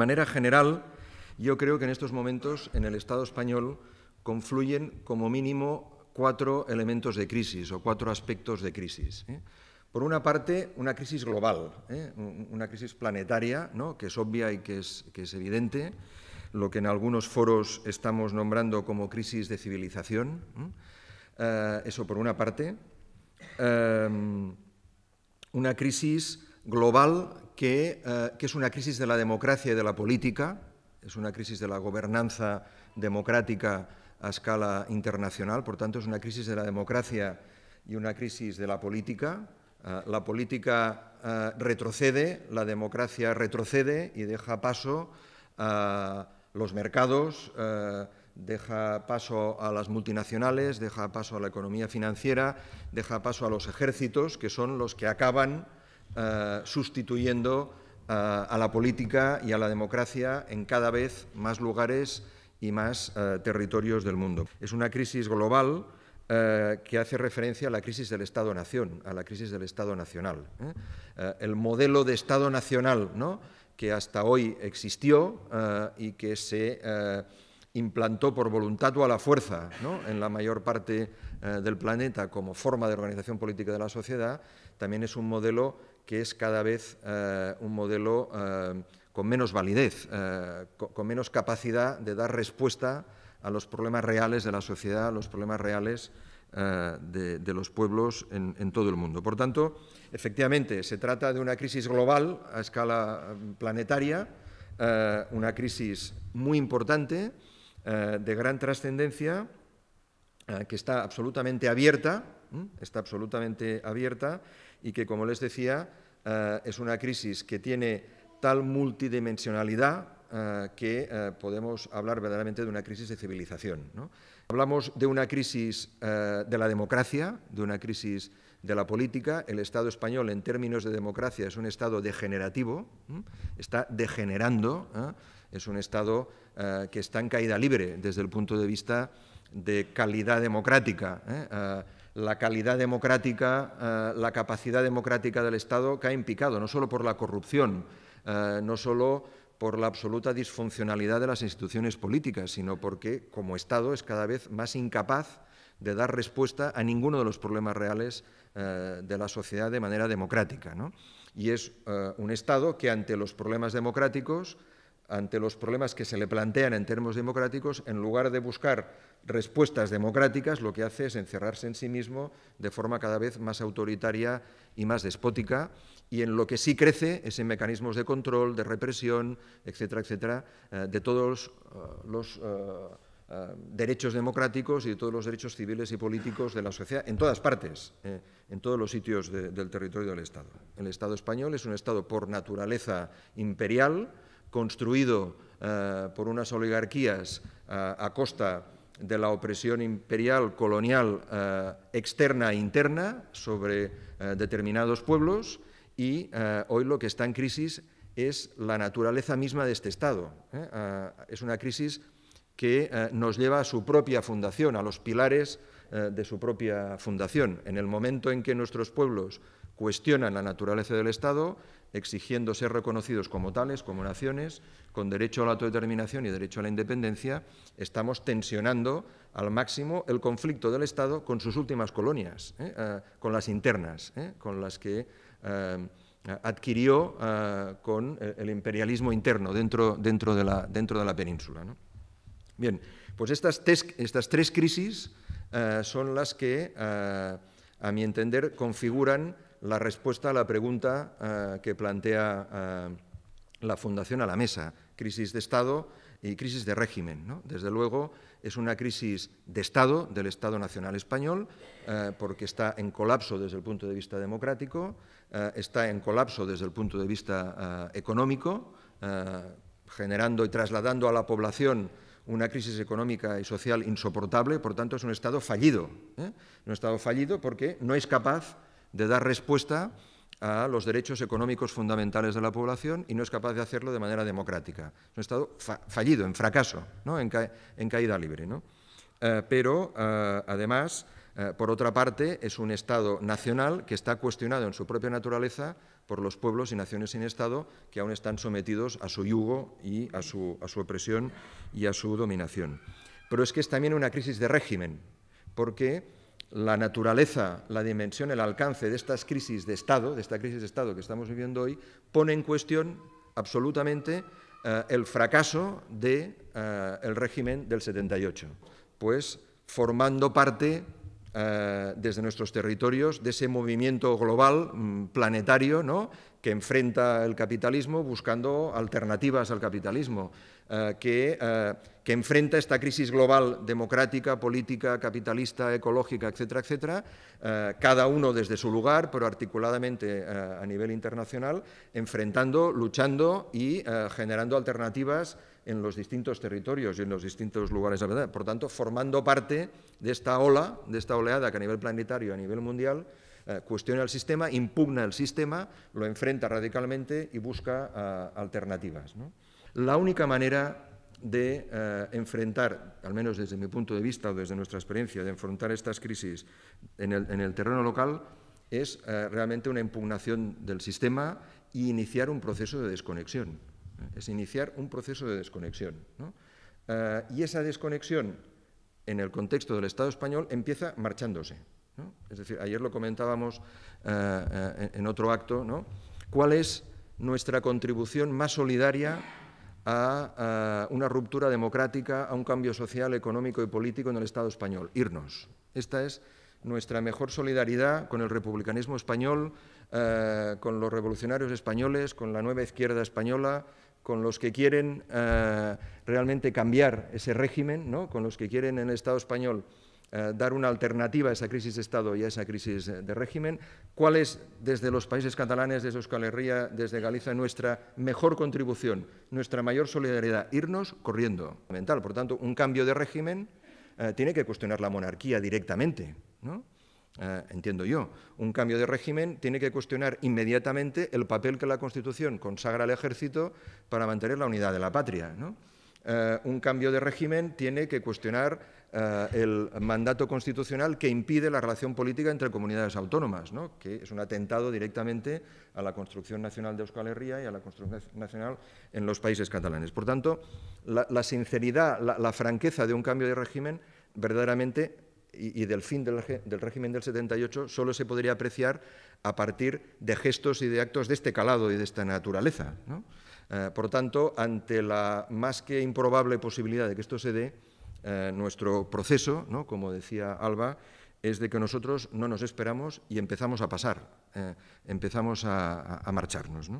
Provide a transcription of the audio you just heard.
...de manera general, yo creo que en estos momentos en el Estado español confluyen como mínimo cuatro elementos de crisis o cuatro aspectos de crisis. ¿eh? Por una parte, una crisis global, ¿eh? una crisis planetaria, que es obvia y que es, evidente, lo que en algunos foros estamos nombrando como crisis de civilización. Eh, eso por una parte. Em, una crisis global eh, que, es una crisis de la democracia y de la política, es una crisis de la gobernanza democrática a escala internacional, por tanto es una crisis de la democracia y una crisis de la política. Eh, la política eh, retrocede, la democracia retrocede y deja paso a los mercados, deja paso a las multinacionales, deja paso a la economía financiera, deja paso a los ejércitos, que son los que acaban eh, sustituyendo eh, a la política y a la democracia en cada vez más lugares y más eh, territorios del mundo. Es una crisis global que hace referencia a la crisis del Estado-Nación, a la crisis del Estado Nacional. el modelo de Estado Nacional que hasta hoy existió y que se implantó por voluntad o a la fuerza en la mayor parte del planeta como forma de organización política de la sociedad, también es un modelo que es cada vez eh, un modelo eh, con menos validez, eh, con, menos capacidad de dar respuesta a los problemas reales de la sociedad, a los problemas reales de, los pueblos en, en, todo el mundo. Por tanto, efectivamente, se trata de una crisis global a escala planetaria, una crisis muy importante, de gran trascendencia, que está absolutamente abierta, está absolutamente abierta y que, como les decía, eh, es una crisis que tiene tal multidimensionalidad eh, que eh, podemos hablar verdaderamente de una crisis de civilización. Hablamos de una crisis de la democracia, de una crisis de la política. El Estado español, en términos de democracia, es un Estado degenerativo, está degenerando, es un Estado que está en caída libre desde el punto de vista de calidad democrática la calidad democrática, eh, la capacidad democrática del Estado cae en picado, no solo por la corrupción, eh, no solo por la absoluta disfuncionalidad de las instituciones políticas, sino porque como Estado es cada vez más incapaz de dar respuesta a ninguno de los problemas reales eh, de la sociedad de manera democrática. Y es un Estado que ante los problemas democráticos ante los problemas que se le plantean en términos democráticos, en lugar de buscar respuestas democráticas, lo que hace es encerrarse en sí mismo de forma cada vez más autoritaria y más despótica, y en lo que sí crece es en mecanismos de control, de represión, etcétera, etcétera, eh, de todos eh, los eh, derechos democráticos y de todos los derechos civiles y políticos de la sociedad, en todas partes, en todos los sitios del territorio del Estado. El Estado español es un Estado por naturaleza imperial, construido eh, por unas oligarquías eh, a costa de la opresión imperial colonial eh, externa e interna sobre determinados pueblos y hoy lo que está en crisis es la naturaleza misma de este Estado. es una crisis que nos lleva a su propia fundación, a los pilares de su propia fundación. En el momento en que nuestros pueblos cuestionan la naturaleza del Estado, exigiendo ser reconocidos como tales, como naciones, con derecho a la autodeterminación y derecho a la independencia, estamos tensionando al máximo el conflicto del Estado con sus últimas colonias, ¿eh? ah, con las internas, ¿eh? con las que ah, adquirió ah, con el imperialismo interno dentro, dentro, de, la, dentro de la península. Bien, pues estas, estas tres crisis son las que, a mi entender, configuran la respuesta a la pregunta eh, que plantea eh, la Fundación a la mesa, crisis de Estado y crisis de régimen. Desde luego es una crisis de Estado, del Estado Nacional Español, eh, porque está en colapso desde el punto de vista democrático, está en colapso desde el punto de vista económico, generando y trasladando a la población una crisis económica y social insoportable, por tanto es un Estado fallido. Un Estado fallido porque no es capaz de dar respuesta a los derechos económicos fundamentales de la población y no es capaz de hacerlo de manera democrática. Es un Estado fallido, en fracaso, en, caída libre. Eh, pero, eh, además, eh, por otra parte, es un Estado nacional que está cuestionado en su propia naturaleza por los pueblos y naciones sin Estado que aún están sometidos a su yugo y a su, a su opresión y a su dominación. Pero es que es también una crisis de régimen, porque la naturaleza, la dimensión, el alcance de estas crisis de Estado, de esta crisis de Estado que estamos viviendo hoy, pone en cuestión absolutamente eh, el fracaso del de, eh, el régimen del 78, pues formando parte eh, desde nuestros territorios, de ese movimiento global, mm, planetario, ¿no? que enfrenta el capitalismo buscando alternativas al capitalismo, eh, que, eh, que, enfrenta esta crisis global democrática, política, capitalista, ecológica, etcétera, etcétera, cada uno desde su lugar, pero articuladamente a nivel internacional, enfrentando, luchando y generando alternativas en los distintos territorios y en los distintos lugares de verdad. Por tanto, formando parte de esta ola, de esta oleada que a nivel planetario, a nivel mundial, eh, cuestiona el sistema, impugna el sistema, lo enfrenta radicalmente y busca eh, alternativas. La única manera de eh, enfrentar, al menos desde mi punto de vista o desde nuestra experiencia, de enfrentar estas crisis en el, en el terreno local, es realmente una impugnación del sistema y e iniciar un proceso de desconexión es iniciar un proceso de desconexión. Eh, y esa desconexión en el contexto del Estado español empieza marchándose. Es decir, ayer lo comentábamos eh, eh, en otro acto, ¿no? ¿cuál es nuestra contribución más solidaria a, una ruptura democrática, a un cambio social, económico y político en el Estado español? Irnos. Esta es nuestra mejor solidaridad con el republicanismo español, con los revolucionarios españoles, con la nueva izquierda española, con los que quieren eh, realmente cambiar ese régimen, ¿no? con los que quieren en el Estado español eh, dar una alternativa a esa crisis de Estado y a esa crisis de régimen, cuál es desde los países catalanes, desde Euskal Herria, desde Galicia, nuestra mejor contribución, nuestra mayor solidaridad, irnos corriendo. Por tanto, un cambio de régimen eh, tiene que cuestionar la monarquía directamente. ¿no? Eh, entiendo yo, un cambio de régimen tiene que cuestionar inmediatamente el papel que la Constitución consagra al ejército para mantener la unidad de la patria. Eh, un cambio de régimen tiene que cuestionar eh, el mandato constitucional que impide la relación política entre comunidades autónomas, que es un atentado directamente a la construcción nacional de Euskal Herria y a la construcción nacional en los países catalanes. Por tanto, la, sinceridad, la, la franqueza de un cambio de régimen verdaderamente y, del fin del, régimen del 78 solo se podría apreciar a partir de gestos y de actos de este calado y de esta naturaleza. Eh, por tanto, ante la más que improbable posibilidad de que esto se dé, eh, nuestro proceso, como decía Alba, es de que nosotros no nos esperamos y empezamos a pasar, eh, empezamos a, marcharnos.